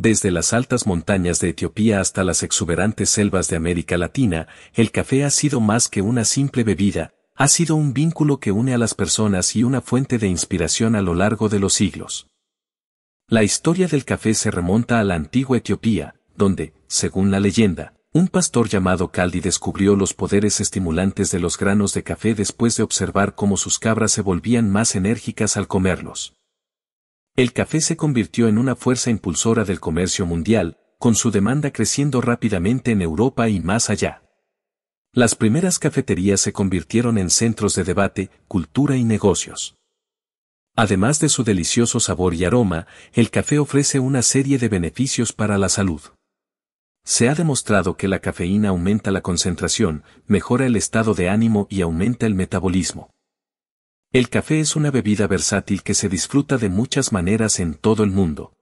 Desde las altas montañas de Etiopía hasta las exuberantes selvas de América Latina, el café ha sido más que una simple bebida, ha sido un vínculo que une a las personas y una fuente de inspiración a lo largo de los siglos. La historia del café se remonta a la antigua Etiopía, donde, según la leyenda, un pastor llamado Caldi descubrió los poderes estimulantes de los granos de café después de observar cómo sus cabras se volvían más enérgicas al comerlos. El café se convirtió en una fuerza impulsora del comercio mundial, con su demanda creciendo rápidamente en Europa y más allá. Las primeras cafeterías se convirtieron en centros de debate, cultura y negocios. Además de su delicioso sabor y aroma, el café ofrece una serie de beneficios para la salud. Se ha demostrado que la cafeína aumenta la concentración, mejora el estado de ánimo y aumenta el metabolismo. El café es una bebida versátil que se disfruta de muchas maneras en todo el mundo.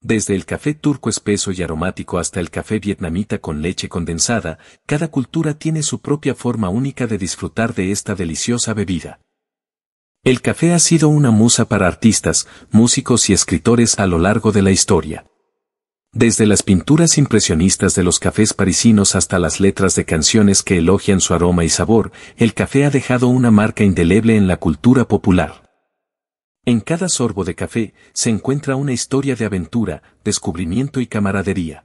Desde el café turco espeso y aromático hasta el café vietnamita con leche condensada, cada cultura tiene su propia forma única de disfrutar de esta deliciosa bebida. El café ha sido una musa para artistas, músicos y escritores a lo largo de la historia. Desde las pinturas impresionistas de los cafés parisinos hasta las letras de canciones que elogian su aroma y sabor, el café ha dejado una marca indeleble en la cultura popular. En cada sorbo de café se encuentra una historia de aventura, descubrimiento y camaradería.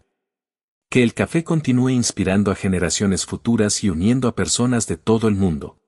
Que el café continúe inspirando a generaciones futuras y uniendo a personas de todo el mundo.